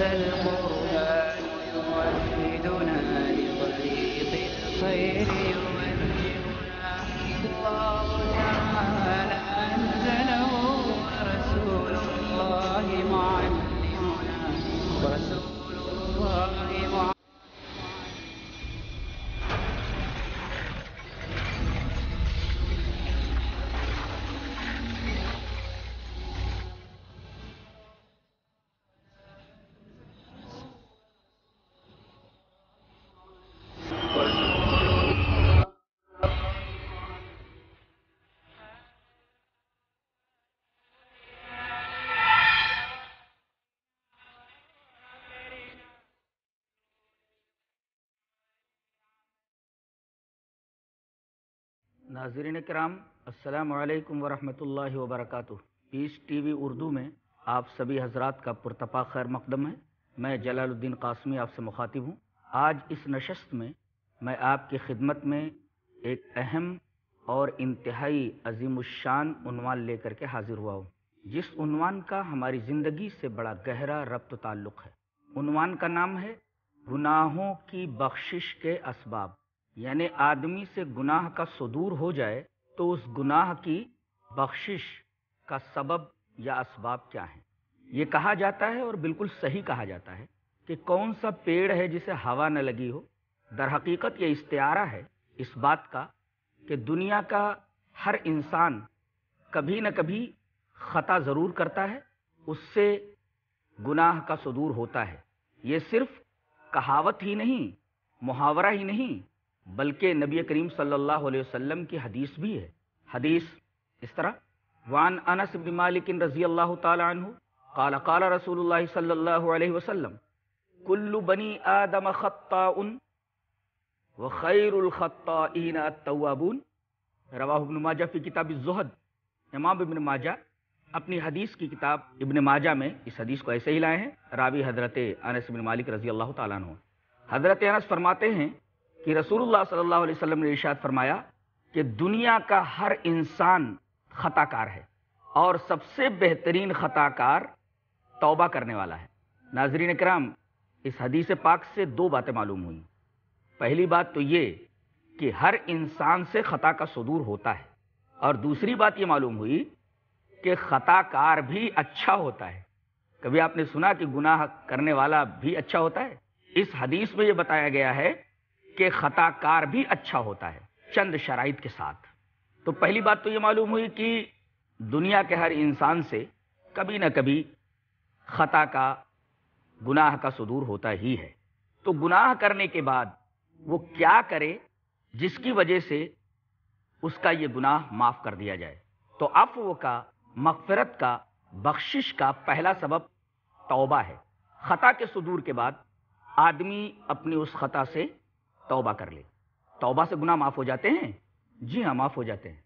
هذا القرآن يوحدنا لطريق الخير ناظرین کرام السلام علیکم ورحمۃ اللہ وبرکاتہ پیس ٹی وی اردو میں آپ سبھی حضرات کا پرتپا خیر مقدم ہے میں جلال الدین قاسمی آپ سے مخاطب ہوں آج اس نشست میں میں آپ کی خدمت میں ایک اہم اور انتہائی عظیم الشان عنوان لے کر کے حاضر ہوا ہوں جس عنوان کا ہماری زندگی سے بڑا گہرا ربط تعلق ہے عنوان کا نام ہے گناہوں کی بخشش کے اسباب یعنی آدمی سے گناہ کا صدور ہو جائے تو اس گناہ کی بخشش کا سبب یا اسباب کیا ہیں یہ کہا جاتا ہے اور بالکل صحیح کہا جاتا ہے کہ کون سا پیڑ ہے جسے ہوا نہ لگی ہو در حقیقت یہ استعارہ ہے اس بات کا کہ دنیا کا ہر انسان کبھی نہ کبھی خطا ضرور کرتا ہے اس سے گناہ کا صدور ہوتا ہے یہ صرف کہاوت ہی نہیں محاورہ ہی نہیں بلکہ نبی کریم صلی اللہ علیہ وسلم کی حدیث بھی ہے حدیث اس طرح وان انس بن مالک رضی اللہ تعالی عنہ قال قال رسول اللہ صلی اللہ علیہ وسلم کل بنی آدم التوابون رواہ ابن ماجہ فی کتاب الزہد امام ابن ماجہ اپنی حدیث کی کتاب ابن ماجہ میں اس حدیث کو ایسے ہی لائے ہیں راوی حضرت انس بن مالک رضی اللہ تعالیٰ عنہ حضرت انس فرماتے ہیں کہ رسول اللہ صلی اللہ علیہ وسلم نے ارشاد فرمایا کہ دنیا کا ہر انسان خطا کار ہے اور سب سے بہترین خطا کار توبہ کرنے والا ہے ناظرین کرام اس حدیث پاک سے دو باتیں معلوم ہوئیں پہلی بات تو یہ کہ ہر انسان سے خطا کا صدور ہوتا ہے اور دوسری بات یہ معلوم ہوئی کہ خطا کار بھی اچھا ہوتا ہے کبھی آپ نے سنا کہ گناہ کرنے والا بھی اچھا ہوتا ہے اس حدیث میں یہ بتایا گیا ہے خطا کار بھی اچھا ہوتا ہے چند شرائط کے ساتھ تو پہلی بات تو یہ معلوم ہوئی کہ دنیا کے ہر انسان سے کبھی نہ کبھی خطا کا گناہ کا صدور ہوتا ہی ہے تو گناہ کرنے کے بعد وہ کیا کرے جس کی وجہ سے اس کا یہ گناہ معاف کر دیا جائے تو افو کا مغفرت کا بخشش کا پہلا سبب توبہ ہے خطا کے صدور کے بعد آدمی اپنی اس خطا سے توبہ کر لے توبہ سے گناہ معاف ہو جاتے ہیں جی ہاں معاف ہو جاتے ہیں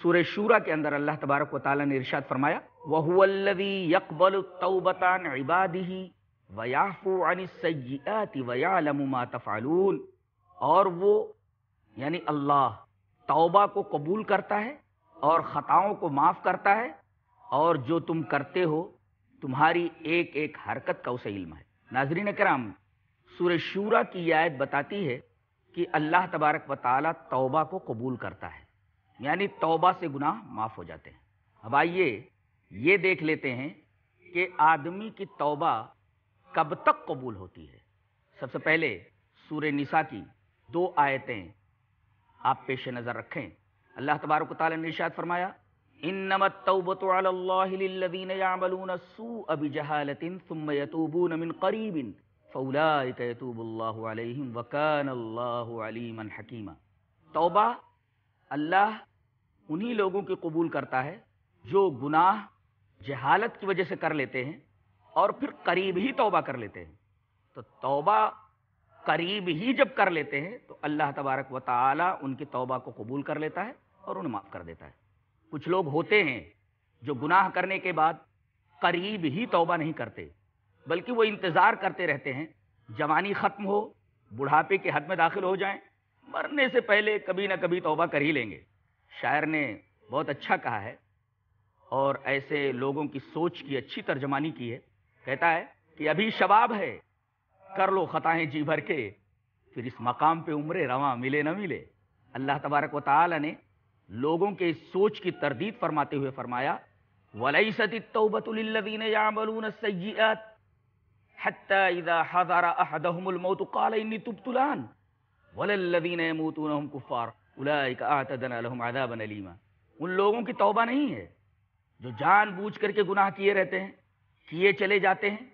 سورہ شورا کے اندر اللہ تبارک و تعالیٰ نے ارشاد فرمایا وَهُوَ الَّذِي يَقْبَلُ التَّوْبَةً عِبَادِهِ وَيَعْفُ عَنِ السَّيِّئَاتِ وَيَعْلَمُ مَا تَفْعَلُونَ اور وہ یعنی اللہ توبہ کو قبول کرتا ہے اور خطاؤں کو معاف کرتا ہے اور جو تم کرتے ہو تمہاری ایک ایک حرکت کا اسے علم ہے ناظرین کرام سورہ شورا کی یہ آیت بتاتی ہے کہ اللہ تبارک و تعالیٰ توبہ کو قبول کرتا ہے یعنی توبہ سے گناہ معاف ہو جاتے ہیں اب آئیے یہ دیکھ لیتے ہیں کہ آدمی کی توبہ کب تک قبول ہوتی ہے سب سے پہلے سور نسا کی دو آیتیں آپ پیش نظر رکھیں اللہ تبارک و تعالیٰ نے ارشاد فرمایا حَكِيمًا توبہ اللہ انہی لوگوں کی قبول کرتا ہے جو گناہ جہالت کی وجہ سے کر لیتے ہیں اور پھر قریب ہی توبہ کر لیتے ہیں تو توبہ قریب ہی جب کر لیتے ہیں تو اللہ تبارک و تعالی ان کی توبہ کو قبول کر لیتا ہے اور انہیں معاف کر دیتا ہے کچھ لوگ ہوتے ہیں جو گناہ کرنے کے بعد قریب ہی توبہ نہیں کرتے بلکہ وہ انتظار کرتے رہتے ہیں جوانی ختم ہو بڑھاپے کے حد میں داخل ہو جائیں مرنے سے پہلے کبھی نہ کبھی توبہ کر ہی لیں گے شاعر نے بہت اچھا کہا ہے اور ایسے لوگوں کی سوچ کی اچھی ترجمانی کی ہے کہتا ہے کہ ابھی شباب ہے کر لو خطائیں جی بھر کے پھر اس مقام پہ عمرے رواں ملے نہ ملے اللہ تبارک و تعالی نے لوگوں کے اس سوچ کی تردید فرماتے ہوئے فرمایا ولی يَعْمَلُونَ السَّيِّئَاتِ ان لوگوں کی توبہ نہیں ہے جو جان بوجھ کر کے گناہ کیے رہتے ہیں کیے چلے جاتے ہیں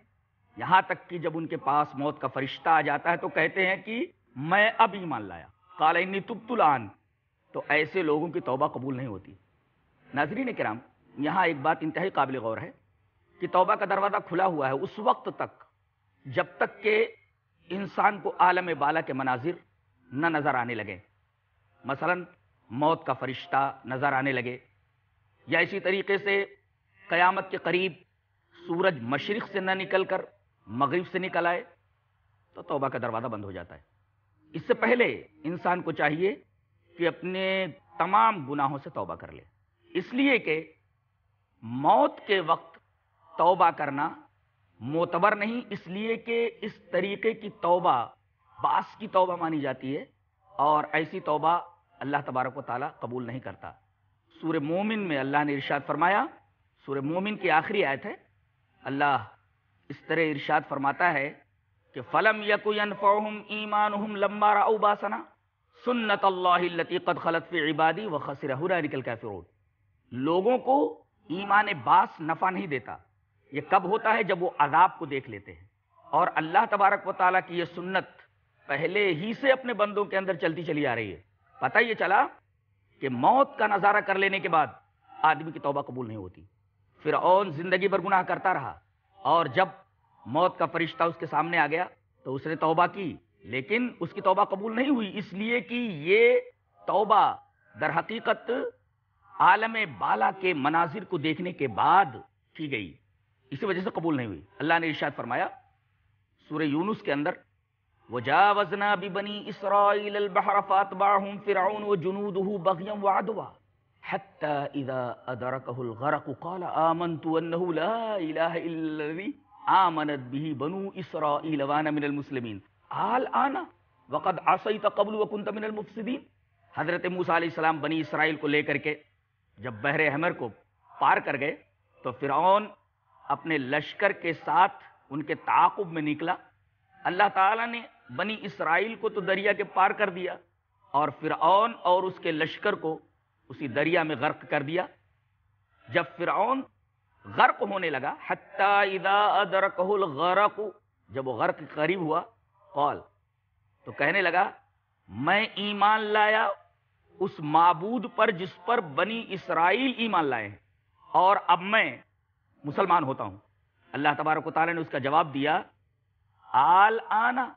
یہاں تک کہ جب ان کے پاس موت کا فرشتہ آ جاتا ہے تو کہتے ہیں کہ میں اب ایمان لایا کالا تب تلعن تو ایسے لوگوں کی توبہ قبول نہیں ہوتی ناظرین کرام یہاں ایک بات انتہائی قابل غور ہے کہ توبہ کا دروازہ کھلا ہوا ہے اس وقت تک جب تک کہ انسان کو عالم بالا کے مناظر نہ نظر آنے لگے مثلا موت کا فرشتہ نظر آنے لگے یا اسی طریقے سے قیامت کے قریب سورج مشرق سے نہ نکل کر مغرب سے نکل آئے تو توبہ کا دروازہ بند ہو جاتا ہے اس سے پہلے انسان کو چاہیے کہ اپنے تمام گناہوں سے توبہ کر لے اس لیے کہ موت کے وقت توبہ کرنا معتبر نہیں اس لیے کہ اس طریقے کی توبہ باس کی توبہ مانی جاتی ہے اور ایسی توبہ اللہ تبارک و تعالیٰ قبول نہیں کرتا سور مومن میں اللہ نے ارشاد فرمایا سور مومن کی آخری آیت ہے اللہ اس طرح ارشاد فرماتا ہے کہ فلم یقین ایمان لمبا را او باسنا سنت اللہ فی عبادی و خسرہ نکل کے لوگوں کو ایمان باس نفع نہیں دیتا یہ کب ہوتا ہے جب وہ عذاب کو دیکھ لیتے ہیں اور اللہ تبارک و تعالیٰ کی یہ سنت پہلے ہی سے اپنے بندوں کے اندر چلتی چلی آ رہی ہے پتہ یہ چلا کہ موت کا نظارہ کر لینے کے بعد آدمی کی توبہ قبول نہیں ہوتی پھر اون زندگی پر گناہ کرتا رہا اور جب موت کا فرشتہ اس کے سامنے آ گیا تو اس نے توبہ کی لیکن اس کی توبہ قبول نہیں ہوئی اس لیے کہ یہ توبہ در حقیقت عالم بالا کے مناظر کو دیکھنے کے بعد کی گئی اسی وجہ سے قبول نہیں ہوئی اللہ نے ارشاد فرمایا سورہ یونس کے اندر وجاوزنا ببنی اسرائیل البحر فاتبعهم فرعون وجنوده بغيا وعدوا حتى اذا ادركه الغرق قال آمنت انه لا اله الا الذي آمنت به بنو اسرائیل وانا من المسلمين آل آنا وقد عصيت قبل وكنت من المفسدين حضرت موسی علیہ السلام بنی اسرائیل کو لے کر کے جب بحر احمر کو پار کر گئے تو فرعون اپنے لشکر کے ساتھ ان کے تعاقب میں نکلا اللہ تعالیٰ نے بنی اسرائیل کو تو دریا کے پار کر دیا اور فرعون اور اس کے لشکر کو اسی دریا میں غرق کر دیا جب فرعون غرق ہونے لگا حتی اذا ادرکہ الغرق جب وہ غرق قریب ہوا قول تو کہنے لگا میں ایمان لایا اس معبود پر جس پر بنی اسرائیل ایمان لائے اور اب میں مسلمان ہوتا ہوں اللہ تبارک و تعالیٰ نے اس کا جواب دیا آل آنا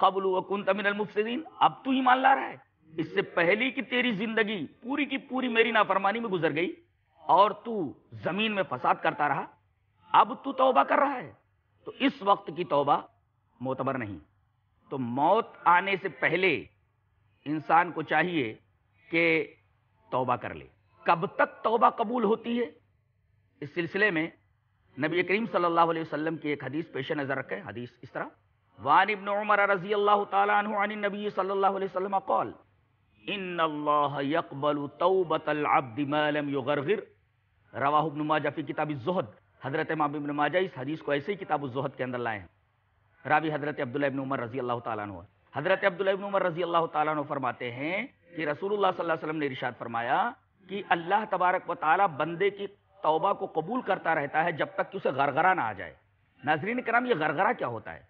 قبل و کن تمن المفسدین اب تو ہی مان لا رہا ہے اس سے پہلی کی تیری زندگی پوری کی پوری میری نافرمانی میں گزر گئی اور تو زمین میں فساد کرتا رہا اب تو توبہ کر رہا ہے تو اس وقت کی توبہ معتبر نہیں تو موت آنے سے پہلے انسان کو چاہیے کہ توبہ کر لے کب تک توبہ قبول ہوتی ہے اس سلسلے میں نبی کریم صلی اللہ علیہ وسلم کی ایک حدیث پیش نظر رکھے حدیث اس طرح وان ابن عمر رضی اللہ تعالی عنہ عن النبی صلی اللہ علیہ وسلم قال ان اللہ یقبل توبۃ العبد ما لم یغرغر رواہ ابن ماجہ فی کتاب الزہد حضرت امام ابن ماجہ اس حدیث کو ایسے ہی کتاب الزہد کے اندر لائے ہیں راوی حضرت عبداللہ ابن عمر رضی اللہ تعالی عنہ حضرت عبداللہ ابن عمر رضی اللہ تعالی عنہ فرماتے ہیں کہ رسول اللہ صلی اللہ علیہ وسلم نے ارشاد فرمایا کہ اللہ تبارک و تعالی بندے کی توبہ کو قبول کرتا رہتا ہے جب تک کہ اسے غرغرہ نہ آ جائے ناظرین کرام یہ غرغرہ کیا ہوتا ہے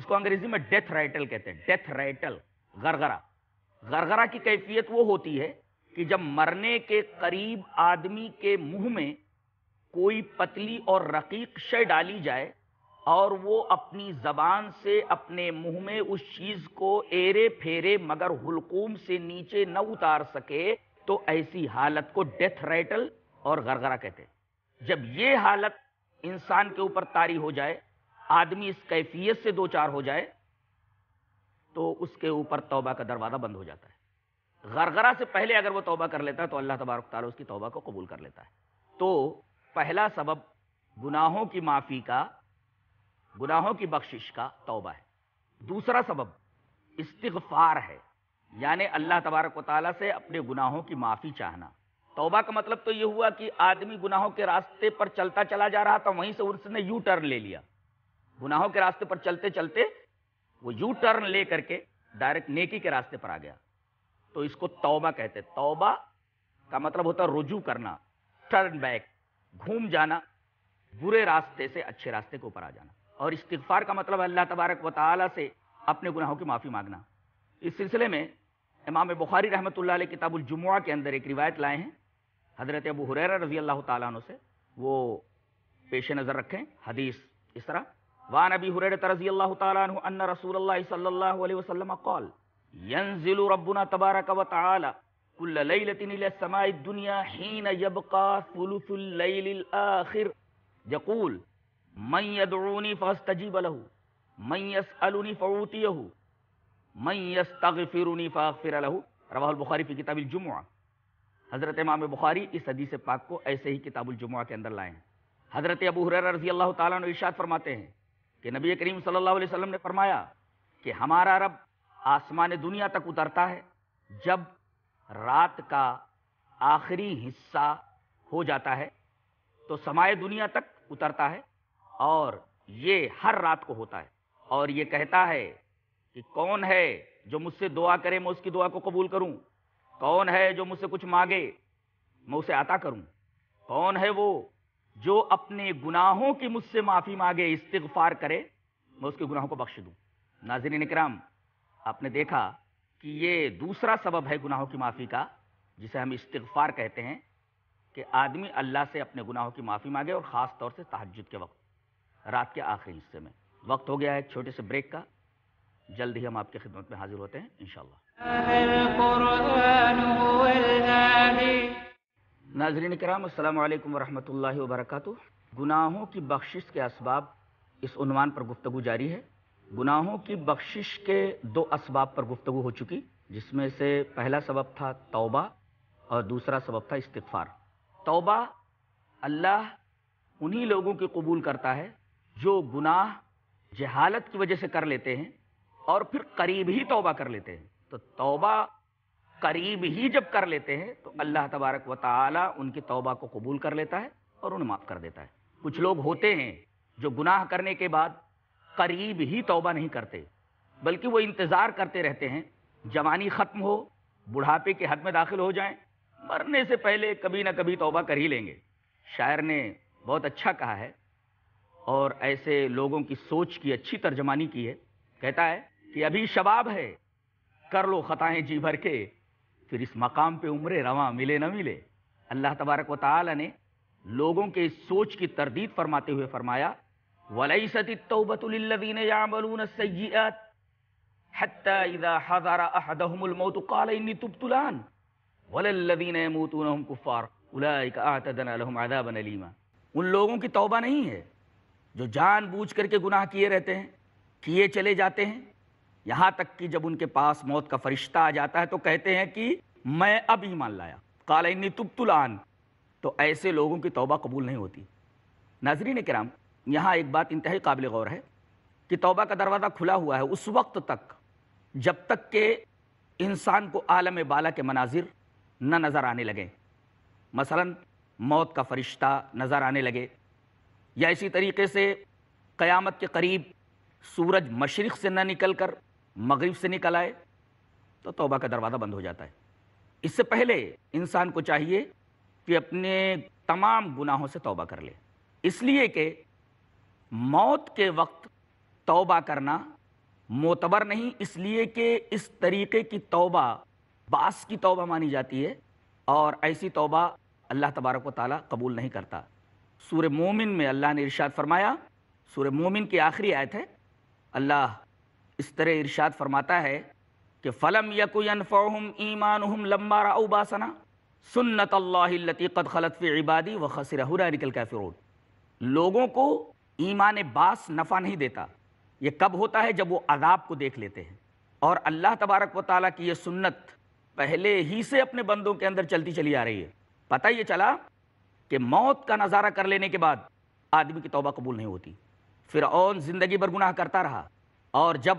اس کو انگریزی میں ڈیتھ ڈیتھ رائٹل رائٹل کہتے ہیں غرغرہ غرغرہ کی کیفیت وہ ہوتی ہے کہ جب مرنے کے قریب آدمی کے منہ میں کوئی پتلی اور رقیق شے ڈالی جائے اور وہ اپنی زبان سے اپنے منہ میں اس چیز کو ایرے پھیرے مگر حلقوم سے نیچے نہ اتار سکے تو ایسی حالت کو ڈیتھ رائٹل اور غرغرہ کہتے ہیں جب یہ حالت انسان کے اوپر طاری ہو جائے آدمی اس کیفیت سے دو چار ہو جائے تو اس کے اوپر توبہ کا دروازہ بند ہو جاتا ہے غرغرہ سے پہلے اگر وہ توبہ کر لیتا ہے تو اللہ تبارک تعالیٰ اس کی توبہ کو قبول کر لیتا ہے تو پہلا سبب گناہوں کی معافی کا گناہوں کی بخشش کا توبہ ہے دوسرا سبب استغفار ہے یعنی اللہ تبارک و تعالیٰ سے اپنے گناہوں کی معافی چاہنا توبہ کا مطلب تو یہ ہوا کہ آدمی گناہوں کے راستے پر چلتا چلا جا رہا تھا وہیں سے اس نے یو ٹرن لے لیا گناہوں کے راستے پر چلتے چلتے وہ یو ٹرن لے کر کے ڈائریکٹ نیکی کے راستے پر آ گیا تو اس کو توبہ کہتے توبہ کا مطلب ہوتا ہے رجوع کرنا ٹرن بیک گھوم جانا برے راستے سے اچھے راستے کے اوپر آ جانا اور استغفار کا مطلب اللہ تبارک و تعالیٰ سے اپنے گناہوں کی معافی مانگنا اس سلسلے میں امام بخاری رحمۃ اللہ علیہ کتاب الجمعہ کے اندر ایک روایت لائے ہیں حضرت ابو حریرہ رضی اللہ تعالیٰ عنہ سے وہ پیش نظر رکھیں حدیث اس طرح وان ابی حریرہ رضی اللہ تعالیٰ عنہ ان رسول اللہ صلی اللہ علیہ وسلم قال ینزل ربنا تبارک و تعالی کل لیلت الى سماء الدنیا حین یبقا ثلث اللیل الاخر یقول من یدعونی فاستجیب لہو من یسألونی فعوتیہو من یستغفرونی فاغفر لہو رواہ البخاری فی کتاب الجمعہ حضرت امام بخاری اس حدیث پاک کو ایسے ہی کتاب الجمعہ کے اندر لائیں حضرت ابو حریر رضی اللہ تعالیٰ نے ارشاد فرماتے ہیں کہ نبی کریم صلی اللہ علیہ وسلم نے فرمایا کہ ہمارا رب آسمان دنیا تک اترتا ہے جب رات کا آخری حصہ ہو جاتا ہے تو سمائے دنیا تک اترتا ہے اور یہ ہر رات کو ہوتا ہے اور یہ کہتا ہے کہ کون ہے جو مجھ سے دعا کرے میں اس کی دعا کو قبول کروں کون ہے جو مجھ سے کچھ مانگے میں اسے عطا کروں کون ہے وہ جو اپنے گناہوں کی مجھ سے معافی مانگے استغفار کرے میں اس کے گناہوں کو بخش دوں ناظرین اکرام آپ نے دیکھا کہ یہ دوسرا سبب ہے گناہوں کی معافی کا جسے ہم استغفار کہتے ہیں کہ آدمی اللہ سے اپنے گناہوں کی معافی مانگے اور خاص طور سے تحجد کے وقت رات کے آخری حصے میں وقت ہو گیا ہے چھوٹے سے بریک کا جلد ہی ہم آپ کی خدمت میں حاضر ہوتے ہیں انشاءاللہ ناظرین کرام السلام علیکم ورحمۃ اللہ وبرکاتہ گناہوں کی بخشش کے اسباب اس عنوان پر گفتگو جاری ہے گناہوں کی بخشش کے دو اسباب پر گفتگو ہو چکی جس میں سے پہلا سبب تھا توبہ اور دوسرا سبب تھا استغفار توبہ اللہ انہی لوگوں کی قبول کرتا ہے جو گناہ جہالت کی وجہ سے کر لیتے ہیں اور پھر قریب ہی توبہ کر لیتے ہیں تو توبہ قریب ہی جب کر لیتے ہیں تو اللہ تبارک و تعالی ان کی توبہ کو قبول کر لیتا ہے اور انہیں معاف کر دیتا ہے کچھ لوگ ہوتے ہیں جو گناہ کرنے کے بعد قریب ہی توبہ نہیں کرتے بلکہ وہ انتظار کرتے رہتے ہیں جوانی ختم ہو بڑھاپے کے حد میں داخل ہو جائیں مرنے سے پہلے کبھی نہ کبھی توبہ کر ہی لیں گے شاعر نے بہت اچھا کہا ہے اور ایسے لوگوں کی سوچ کی اچھی ترجمانی کی ہے کہتا ہے کہ ابھی شباب ہے کر لو خطائیں جی بھر کے پھر اس مقام پہ عمرے رواں ملے نہ ملے اللہ تبارک و تعالی نے لوگوں کے اس سوچ کی تردید فرماتے ہوئے فرمایا وَلَيْسَتِ التَّوْبَةُ لِلَّذِينَ يَعْمَلُونَ السَّيِّئَاتِ حَتَّى إِذَا حَذَرَ أَحَدَهُمُ الْمَوْتُ قَالَ إِنِّي تُبْتُ الْآنَ وَلَلَّذِينَ يَمُوتُونَهُمْ كُفَّارَ أُولَئِكَ أَعْتَدْنَا لَهُمْ عَذَابًا أَلِيمًا ان لوگوں کی توبہ نہیں ہے جو جان بوجھ کر کے گناہ کیے رہتے ہیں کیے چلے جاتے ہیں یہاں تک کہ جب ان کے پاس موت کا فرشتہ آ جاتا ہے تو کہتے ہیں کہ میں اب ایمان لایا لایا انی تبت الان تو ایسے لوگوں کی توبہ قبول نہیں ہوتی ناظرین کرام یہاں ایک بات انتہائی قابل غور ہے کہ توبہ کا دروازہ کھلا ہوا ہے اس وقت تک جب تک کہ انسان کو عالم بالا کے مناظر نہ نظر آنے لگے مثلا موت کا فرشتہ نظر آنے لگے یا اسی طریقے سے قیامت کے قریب سورج مشرق سے نہ نکل کر مغرب سے نکل آئے تو توبہ کا دروازہ بند ہو جاتا ہے اس سے پہلے انسان کو چاہیے کہ اپنے تمام گناہوں سے توبہ کر لے اس لیے کہ موت کے وقت توبہ کرنا معتبر نہیں اس لیے کہ اس طریقے کی توبہ باس کی توبہ مانی جاتی ہے اور ایسی توبہ اللہ تبارک و تعالیٰ قبول نہیں کرتا سور مومن میں اللہ نے ارشاد فرمایا سورہ مومن کی آخری آیت ہے اللہ اس طرح ارشاد فرماتا ہے کہ فلم باسنا سنت اللہ قد خلط فی عبادی و خسر نکل کا فروٹ لوگوں کو ایمان باس نفع نہیں دیتا یہ کب ہوتا ہے جب وہ عذاب کو دیکھ لیتے ہیں اور اللہ تبارک و تعالیٰ کی یہ سنت پہلے ہی سے اپنے بندوں کے اندر چلتی چلی آ رہی ہے پتہ یہ چلا کہ موت کا نظارہ کر لینے کے بعد آدمی کی توبہ قبول نہیں ہوتی فرعون زندگی بھر گناہ کرتا رہا اور جب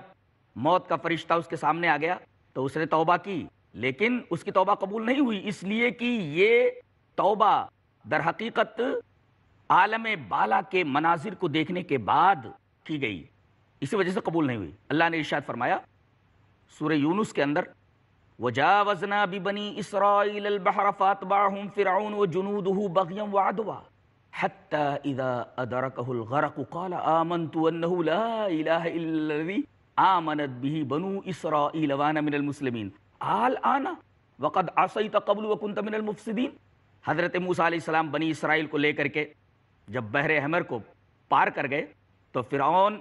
موت کا فرشتہ اس کے سامنے آ گیا تو اس نے توبہ کی لیکن اس کی توبہ قبول نہیں ہوئی اس لیے کہ یہ توبہ در حقیقت عالم بالا کے مناظر کو دیکھنے کے بعد کی گئی اسی وجہ سے قبول نہیں ہوئی اللہ نے ارشاد فرمایا سورہ یونس کے اندر الْبَحْرَ فَاتْبَعَهُمْ وزنا وَجُنُودُهُ بنی اسرائیل حضرت موسیٰ علیہ السلام بنی اسرائیل کو لے کر کے جب بحر احمر کو پار کر گئے تو فرعون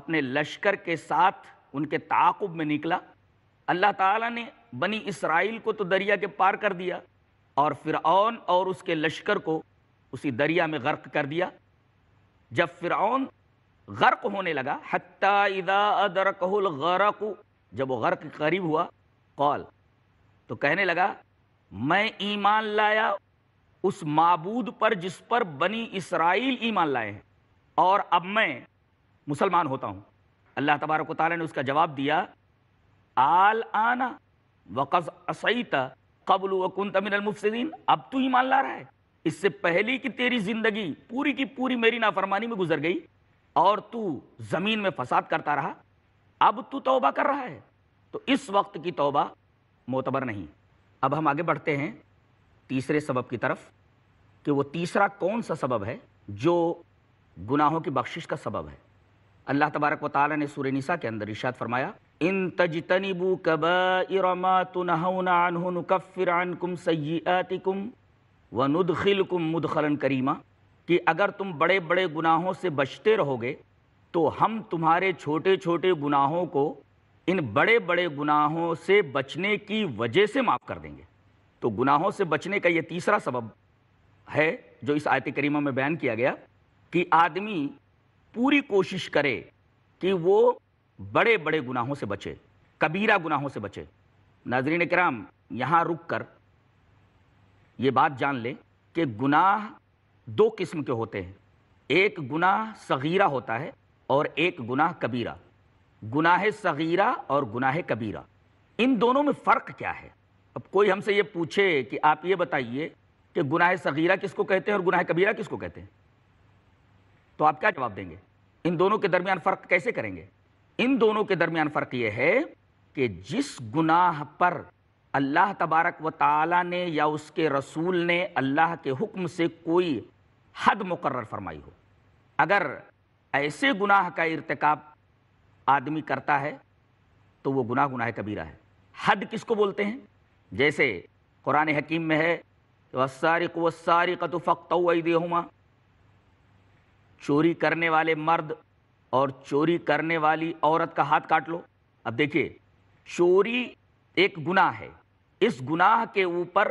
اپنے لشکر کے ساتھ ان کے تعاقب میں نکلا اللہ تعالیٰ نے بنی اسرائیل کو تو دریا کے پار کر دیا اور فرعون اور اس کے لشکر کو اسی دریا میں غرق کر دیا جب فرعون غرق ہونے لگا حتی اذا الغرق جب وہ غرق قریب ہوا قول تو کہنے لگا میں ایمان لایا اس معبود پر جس پر بنی اسرائیل ایمان لائے ہیں اور اب میں مسلمان ہوتا ہوں اللہ تبارک و تعالیٰ نے اس کا جواب دیا آل آنا اسیتا قبل و کن المفسدین اب تو ایمان لا رہا ہے اس سے پہلی تیری زندگی پوری کی پوری میری نافرمانی میں گزر گئی اور تو زمین میں فساد کرتا رہا اب تو توبہ کر رہا ہے تو اس وقت کی توبہ معتبر نہیں اب ہم آگے بڑھتے ہیں تیسرے سبب کی طرف کہ وہ تیسرا کون سا سبب ہے جو گناہوں کی بخشش کا سبب ہے اللہ تبارک و تعالیٰ نے سورہ نساء کے اندر ارشاد فرمایا ان تجتنبوا ما تنهون عنه نكفر عنكم سيئاتكم و مُدْخَلًا خلکم کریمہ کہ اگر تم بڑے بڑے گناہوں سے بچتے رہو گے تو ہم تمہارے چھوٹے چھوٹے گناہوں کو ان بڑے بڑے گناہوں سے بچنے کی وجہ سے معاف کر دیں گے تو گناہوں سے بچنے کا یہ تیسرا سبب ہے جو اس آیت کریمہ میں بیان کیا گیا کہ آدمی پوری کوشش کرے کہ وہ بڑے بڑے گناہوں سے بچے کبیرہ گناہوں سے بچے ناظرین کرام یہاں رک کر یہ بات جان لیں کہ گناہ دو قسم کے ہوتے ہیں ایک گناہ صغیرہ ہوتا ہے اور ایک گناہ کبیرہ گناہ صغیرہ اور گناہ کبیرہ ان دونوں میں فرق کیا ہے اب کوئی ہم سے یہ پوچھے کہ آپ یہ بتائیے کہ گناہ صغیرہ کس کو کہتے ہیں اور گناہ کبیرہ کس کو کہتے ہیں تو آپ کیا جواب دیں گے ان دونوں کے درمیان فرق کیسے کریں گے ان دونوں کے درمیان فرق یہ ہے کہ جس گناہ پر اللہ تبارک و تعالی نے یا اس کے رسول نے اللہ کے حکم سے کوئی حد مقرر فرمائی ہو اگر ایسے گناہ کا ارتکاب آدمی کرتا ہے تو وہ گناہ گناہ کبیرہ ہے حد کس کو بولتے ہیں جیسے قرآن حکیم میں ہے ساری ق وساری قطوف چوری کرنے والے مرد اور چوری کرنے والی عورت کا ہاتھ کاٹ لو اب دیکھیے چوری ایک گناہ ہے اس گناہ کے اوپر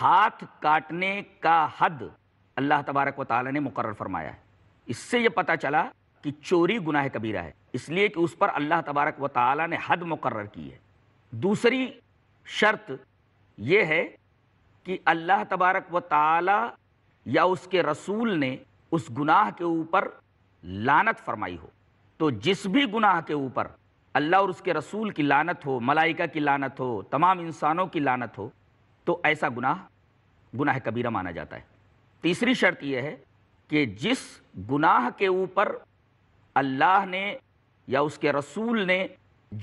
ہاتھ کاٹنے کا حد اللہ تبارک و تعالیٰ نے مقرر فرمایا ہے اس سے یہ پتہ چلا کہ چوری گناہ کبیرہ ہے اس لیے کہ اس پر اللہ تبارک و تعالیٰ نے حد مقرر کی ہے دوسری شرط یہ ہے کہ اللہ تبارک و تعالیٰ یا اس کے رسول نے اس گناہ کے اوپر لانت فرمائی ہو تو جس بھی گناہ کے اوپر اللہ اور اس کے رسول کی لانت ہو ملائکہ کی لانت ہو تمام انسانوں کی لانت ہو تو ایسا گناہ گناہ کبیرہ مانا جاتا ہے تیسری شرط یہ ہے کہ جس گناہ کے اوپر اللہ نے یا اس کے رسول نے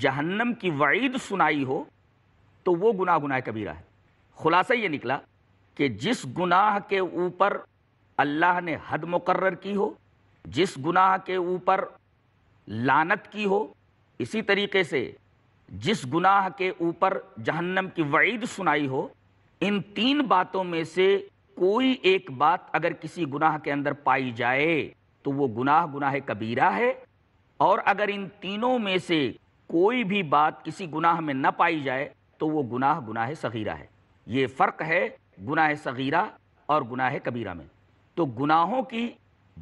جہنم کی وعید سنائی ہو تو وہ گناہ گناہ کبیرہ ہے خلاصہ یہ نکلا کہ جس گناہ کے اوپر اللہ نے حد مقرر کی ہو جس گناہ کے اوپر لانت کی ہو اسی طریقے سے جس گناہ کے اوپر جہنم کی وعید سنائی ہو ان تین باتوں میں سے کوئی ایک بات اگر کسی گناہ کے اندر پائی جائے تو وہ گناہ گناہ کبیرہ ہے اور اگر ان تینوں میں سے کوئی بھی بات کسی گناہ میں نہ پائی جائے تو وہ گناہ گناہ صغیرہ ہے یہ فرق ہے گناہ صغیرہ اور گناہ کبیرہ میں تو گناہوں کی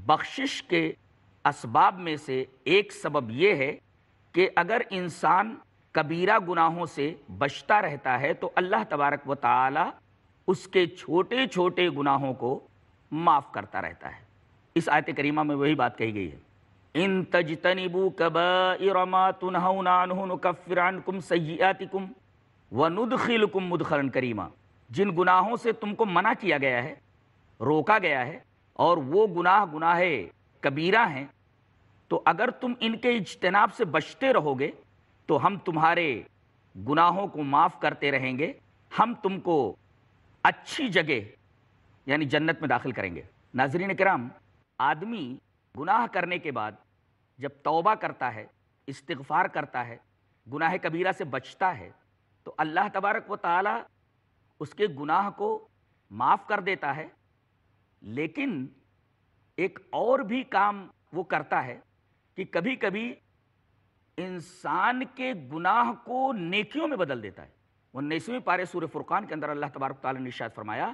بخشش کے اسباب میں سے ایک سبب یہ ہے کہ اگر انسان کبیرہ گناہوں سے بچتا رہتا ہے تو اللہ تبارک و تعالی اس کے چھوٹے چھوٹے گناہوں کو معاف کرتا رہتا ہے اس آیت کریمہ میں وہی بات کہی گئی ہے عنکم سیئاتکم وندخلکم مدخلا کریما جن گناہوں سے تم کو منع کیا گیا ہے روکا گیا ہے اور وہ گناہ گناہ کبیرہ ہیں تو اگر تم ان کے اجتناب سے بچتے رہو گے تو ہم تمہارے گناہوں کو معاف کرتے رہیں گے ہم تم کو اچھی جگہ یعنی جنت میں داخل کریں گے ناظرین کرام آدمی گناہ کرنے کے بعد جب توبہ کرتا ہے استغفار کرتا ہے گناہ کبیرہ سے بچتا ہے تو اللہ تبارک و تعالی اس کے گناہ کو معاف کر دیتا ہے لیکن ایک اور بھی کام وہ کرتا ہے کہ کبھی کبھی انسان کے گناہ کو نیکیوں میں بدل دیتا ہے انیسویں پارے سور فرقان کے اندر اللہ تبارک تعالیٰ نے ارشاد فرمایا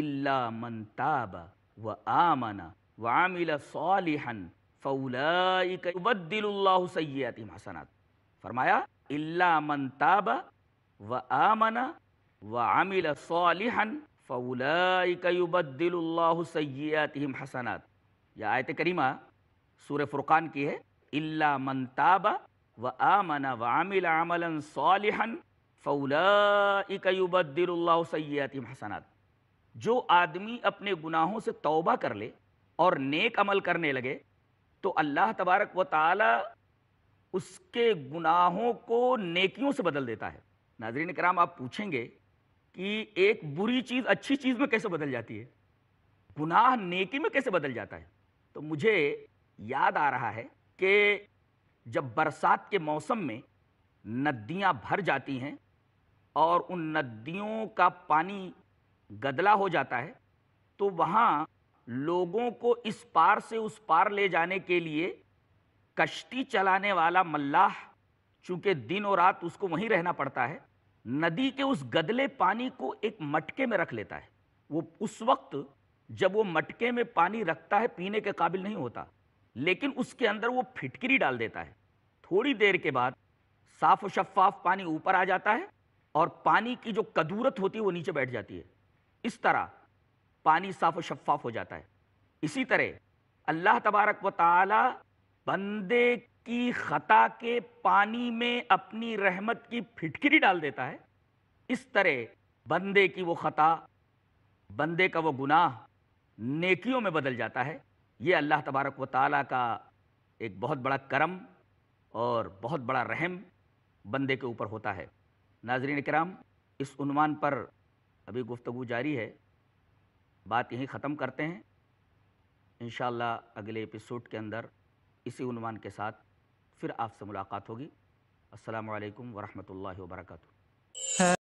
اللہ من تاب و آمنا وعمل صالحا فاولئک یبدل اللہ سیئاتہم حسنات فرمایا اللہ من تاب و آمنا وعمل صالحا فاولئک یبدل اللہ سیئاتہم حسنات یہ آیت کریمہ سور فرقان کی ہے اللہ و عمل اللہ سید جو آدمی اپنے گناہوں سے توبہ کر لے اور نیک عمل کرنے لگے تو اللہ تبارک و تعالی اس کے گناہوں کو نیکیوں سے بدل دیتا ہے ناظرین کرام آپ پوچھیں گے کہ ایک بری چیز اچھی چیز میں کیسے بدل جاتی ہے گناہ نیکی میں کیسے بدل جاتا ہے تو مجھے یاد آ رہا ہے کہ جب برسات کے موسم میں ندیاں بھر جاتی ہیں اور ان ندیوں کا پانی گدلا ہو جاتا ہے تو وہاں لوگوں کو اس پار سے اس پار لے جانے کے لیے کشتی چلانے والا ملاح چونکہ دن اور رات اس کو وہیں رہنا پڑتا ہے ندی کے اس گدلے پانی کو ایک مٹکے میں رکھ لیتا ہے وہ اس وقت جب وہ مٹکے میں پانی رکھتا ہے پینے کے قابل نہیں ہوتا لیکن اس کے اندر وہ پھٹکری ڈال دیتا ہے تھوڑی دیر کے بعد صاف و شفاف پانی اوپر آ جاتا ہے اور پانی کی جو قدورت ہوتی ہے وہ نیچے بیٹھ جاتی ہے اس طرح پانی صاف و شفاف ہو جاتا ہے اسی طرح اللہ تبارک و تعالی بندے کی خطا کے پانی میں اپنی رحمت کی پھٹکری ڈال دیتا ہے اس طرح بندے کی وہ خطا بندے کا وہ گناہ نیکیوں میں بدل جاتا ہے یہ اللہ تبارک و تعالیٰ کا ایک بہت بڑا کرم اور بہت بڑا رحم بندے کے اوپر ہوتا ہے ناظرین کرام اس عنوان پر ابھی گفتگو جاری ہے بات یہیں ختم کرتے ہیں انشاءاللہ اگلے اپیسوڈ کے اندر اسی عنوان کے ساتھ پھر آپ سے ملاقات ہوگی السلام علیکم ورحمۃ اللہ وبرکاتہ